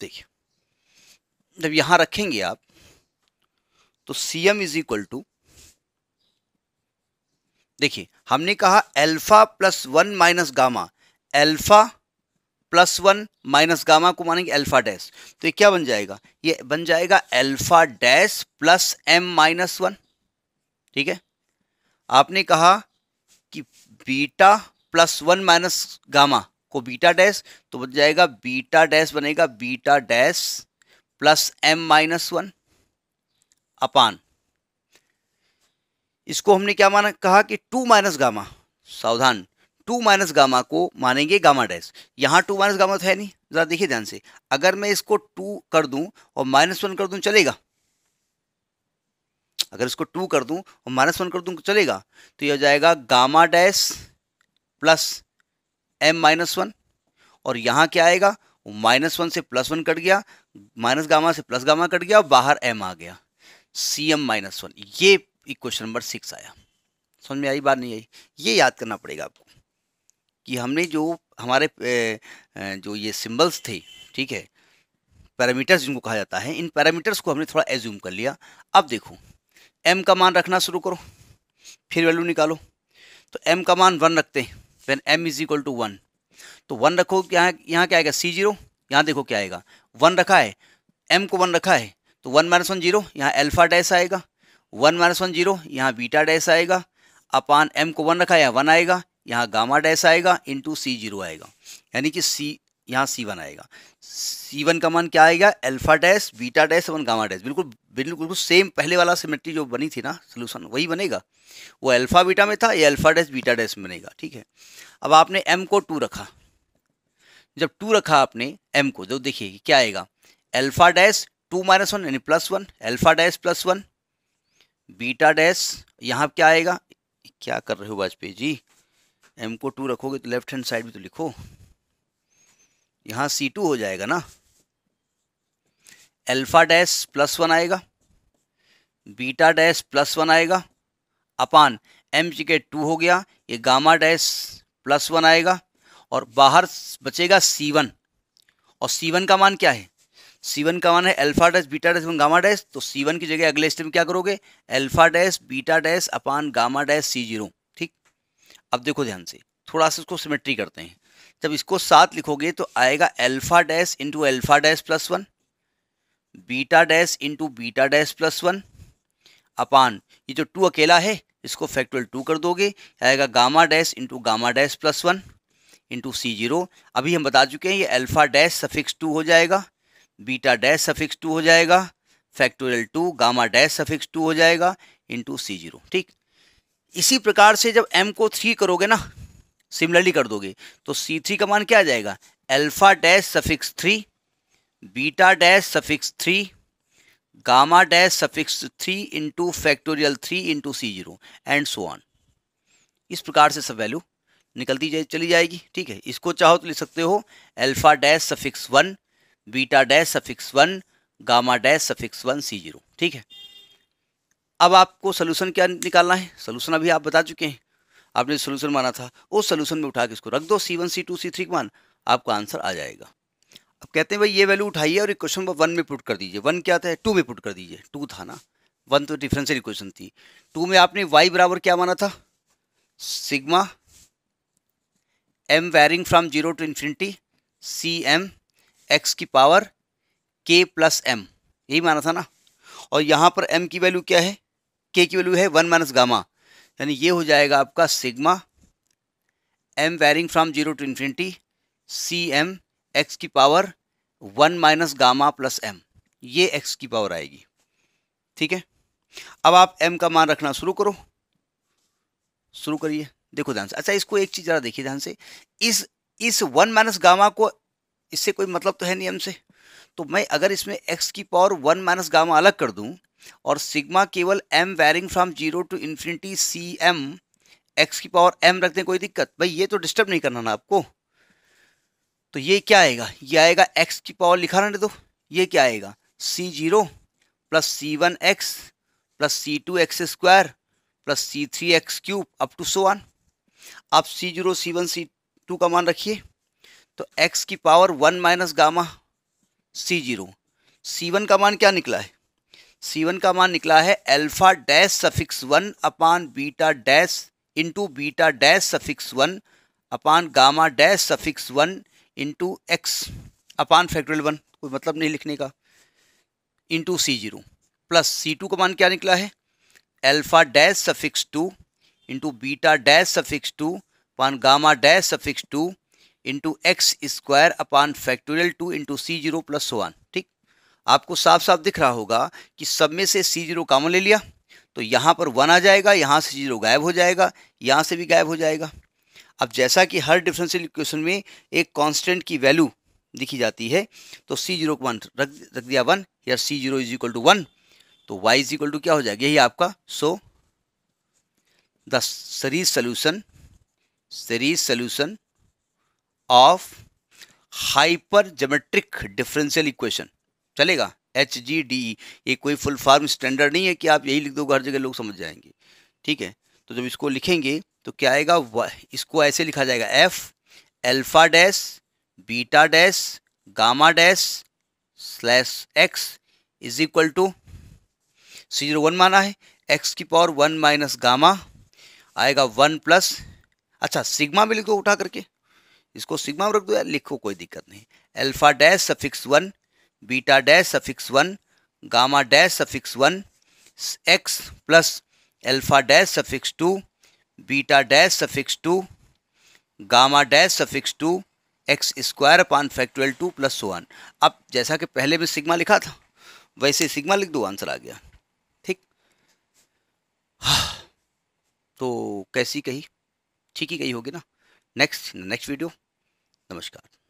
देखिए जब यहां रखेंगे आप तो C M is equal to देखिए हमने कहा alpha plus one minus gamma alpha plus one minus gamma को मानेंगे अल्फा डैश तो ये क्या बन जाएगा ये बन जाएगा alpha dash plus M minus one ठीक है आपने कहा कि beta plus one minus gamma को बीटा डैश तो बन जाएगा बीटा डैश बनेगा beta dash plus M minus one upon इसको हमने क्या माना कहा कि टू माइनस गामा सावधान टू माइनस गामा को मानेंगे गामा डैश यहाँ टू माइनस गामा तो है नहीं ज़रा देखिए ध्यान से अगर मैं इसको टू कर दूं और माइनस वन कर दूं चलेगा अगर इसको टू कर दूँ और माइनस वन कर दूँ चलेगा तो ये हो जाएगा gamma dash plus M minus one और यहाँ क्या आएगा माइनस वन से प्लस वन कट गया माइनस गामा से प्लस गामा कट गया और बाहर एम आ गया सी एम माइनस वन ये क्वेश्चन नंबर सिक्स आया समझ में आई बात नहीं आई ये याद करना पड़ेगा आपको कि हमने जो हमारे जो ये सिंबल्स थे ठीक है पैरामीटर्स जिनको कहा जाता है इन पैरामीटर्स को हमने थोड़ा एज्यूम कर लिया अब देखूँ एम का मान रखना शुरू करो फिर वैल्यू निकालो तो एम का मान वन रखते हैं when M is equal to one तो वन रखो क्या यहाँ क्या आएगा सी जीरो यहाँ देखो क्या आएगा वन रखा है एम को वन रखा है तो वन माइनस वन जीरो यहाँ एल्फा डैस आएगा वन माइनस वन जीरो यहाँ बीटा डैस आएगा अपान एम को वन रखा है वन आएगा यहाँ गामा डैस आएगा इंटू सी जीरो आएगा यानी कि सी यहाँ सी वन आएगा सी वन का मान क्या आएगा alpha dash beta dash one gamma dash बिल्कुल बिल्कुल सेम पहले वाला सिमेट्री जो बनी थी ना सोल्यूशन वही बनेगा वो अल्फा बीटा में था ये अल्फा डैश बीटा डैश में बनेगा ठीक है अब आपने एम को टू रखा जब टू रखा आपने एम को जब तो देखिए क्या आएगा alpha dash two minus one यानी plus one alpha dash plus one beta dash यहाँ क्या आएगा क्या कर रहे हो वाजपेयी जी एम को टू रखोगे तो लेफ्ट हैंड साइड भी तो लिखो यहाँ सी टू हो जाएगा ना अल्फा डैश प्लस वन आएगा बीटा डैश प्लस वन आएगा अपान एम जी के टू हो गया ये गामा डैश प्लस वन आएगा और बाहर बचेगा सी वन और सी वन का मान क्या है सी वन का मान है alpha dash beta dash one gamma dash तो सी वन की जगह अगले स्टेप में क्या करोगे alpha dash beta dash upon gamma dash C zero ठीक अब देखो ध्यान से थोड़ा सा इसको सिमेट्री करते हैं जब इसको सात लिखोगे तो आएगा alpha dash into alpha dash plus one beta dash into beta dash plus one upon ये जो टू अकेला है इसको फैक्टोरियल टू कर दोगे आएगा gamma dash into gamma dash plus one into C zero अभी हम बता चुके हैं ये अल्फा डैश सफिक्स टू हो जाएगा बीटा डैश सफिक्स टू हो जाएगा factorial two gamma dash suffix two हो जाएगा इंटू सी जीरो ठीक इसी प्रकार से जब एम को थ्री करोगे ना सिमिलरली कर दोगे तो सी थ्री का मान क्या आ जाएगा alpha dash suffix three beta dash suffix three gamma dash suffix three into factorial three into C zero and so on इस प्रकार से सब वैल्यू निकलती जाए चली जाएगी ठीक है इसको चाहो तो लिख सकते हो alpha dash suffix one beta dash suffix one gamma dash suffix one C zero ठीक है अब आपको सोल्यूशन क्या निकालना है सोल्यूशन अभी आप बता चुके हैं आपने सोल्यूशन माना था उस सोल्यूशन में उठा के इसको रख दो सी वन सी टू सी थ्री वन आपका आंसर आ जाएगा अब कहते हैं भाई ये वैल्यू उठाइए और इक्वेशन वन में पुट कर दीजिए वन क्या था टू में पुट कर दीजिए टू था ना वन तो डिफरेंशियल इक्वेशन थी टू में आपने वाई बराबर क्या माना था sigma M varying from zero to infinity C M x की पावर के प्लस एम यही माना था ना और यहाँ पर एम की वैल्यू क्या है के की वैल्यू है वन माइनस गामा यानी ये हो जाएगा आपका sigma M varying from zero to infinity C M x की power one minus gamma plus M ये एक्स की पावर आएगी ठीक है अब आप एम का मान रखना शुरू करो शुरू करिए देखो ध्यान से अच्छा इसको एक चीज़ ज़रा देखिए ध्यान से इस इस वन माइनस गामा को इससे कोई मतलब तो है नहीं एम से तो मैं अगर इसमें एक्स की पावर वन माइनस गामा अलग कर दूँ और सिग्मा केवल M varying from zero to infinity C M x की पावर एम रखते हैं कोई दिक्कत भाई ये तो डिस्टर्ब नहीं करना ना आपको तो ये क्या आएगा ये आएगा एक्स की पावर लिखा रहने दो ये क्या आएगा सी zero plus C one X plus C two X square plus C three X cube up to so on आप सी जीरो सी वन सी टू का मान रखिए तो एक्स की power one minus gamma C zero सी वन का मान क्या निकला है C1 का मान निकला है alpha dash suffix one upon beta dash into beta dash suffix one upon gamma dash suffix one into X upon factorial one कोई मतलब नहीं लिखने का इंटू सी जीरो प्लस सी टू का मान क्या निकला है alpha dash suffix two into beta dash suffix two upon gamma dash suffix two into X square upon factorial two into C zero plus one आपको साफ साफ दिख रहा होगा कि सब में से सी जीरो कामन ले लिया तो यहाँ पर वन आ जाएगा यहाँ से जीरो गायब हो जाएगा यहाँ से भी गायब हो जाएगा अब जैसा कि हर डिफरेंशियल इक्वेशन में एक कांस्टेंट की वैल्यू दिखी जाती है तो सी जीरो वन रख रख दिया वन या C zero is equal to one तो वाई इज इक्वल टू क्या हो जाएगा यही आपका so the series solution series of hyper hypergeometric differential equation चलेगा एच जी डी ई ये कोई फुल फॉर्म स्टैंडर्ड नहीं है कि आप यही लिख दो हर जगह लोग समझ जाएंगे ठीक है तो जब इसको लिखेंगे तो क्या आएगा इसको ऐसे लिखा जाएगा F alpha dash beta dash gamma dash slash X is equal to C zero one माना है एक्स की पावर वन माइनस गामा आएगा वन प्लस अच्छा सिग्मा भी लिख दो उठा करके इसको सिग्मा में रख दो यार लिखो कोई दिक्कत नहीं alpha dash suffix one beta dash suffix one gamma dash suffix one X plus alpha dash suffix two beta dash suffix two gamma dash suffix two X square upon factorial two plus one अब जैसा कि पहले में sigma लिखा था वैसे sigma लिख दो आंसर आ गया ठीक तो कैसी कही ठीक ही कही होगी ना नेक्स्ट नेक्स्ट वीडियो नमस्कार